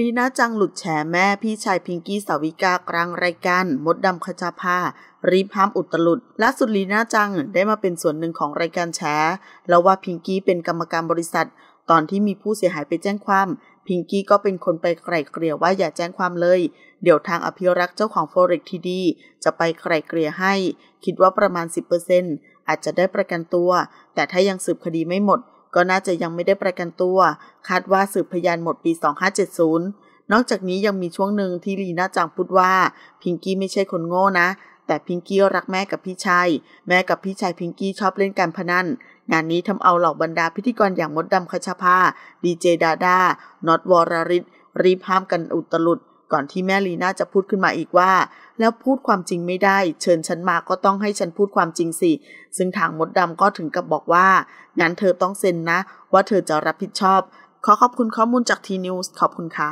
ลีน่าจังหลุดแฉแม่พี่ชายพิงกี้สาวิกากลางรายการ มดดำขจาภารีบห้ามอุตลุดล่าสุดลีน่าจังได้มาเป็นส่วนหนึ่งของรายการแฉแล้วว่าพิงกี้เป็นกรรมการบริษัท ตอนที่มีผู้เสียหายไปแจ้งความพิงกี้ก็เป็นคนไปไกล่เกลี่ยว่าอย่าแจ้งความเลย เดี๋ยวทางอภิรักษ์เจ้าของโฟเร็กทีดี จะไปไกล่เกลี่ยให้ คิดว่าประมาณ10%อาจจะได้ประกันตัว แต่ถ้ายังสืบคดีไม่หมดก็น่าจะยังไม่ได้ประกันตัว คาดว่าสืบพยานหมดปี 2570 นอกจากนี้ยังมีช่วงหนึ่งที่ลีน่าจังพูดว่า พิงกี้ไม่ใช่คนโง่นะ แต่พิงกี้รักแม่กับพี่ชายแม่กับพี่ชายพิงกี้ชอบเล่นการพนัน งานนี้ทำเอาเหล่าบรรดาพิธีกรอย่างมดดำคชาภาดีเจดาดาน็อตวรริศรีพามกันอุตลุดก่อนที่แม่ลีน่าจะพูดขึ้นมาอีกว่า แล้วพูดความจริงไม่ได้ เชิญฉันมาก็ต้องให้ฉันพูดความจริงสิ ซึ่งทางมดดำก็ถึงกับบอกว่างั้นเธอต้องเซ็นนะ ว่าเธอจะรับผิดชอบ ขอขอบคุณข้อมูลจากทีนิวส์ ขอบคุณค่ะ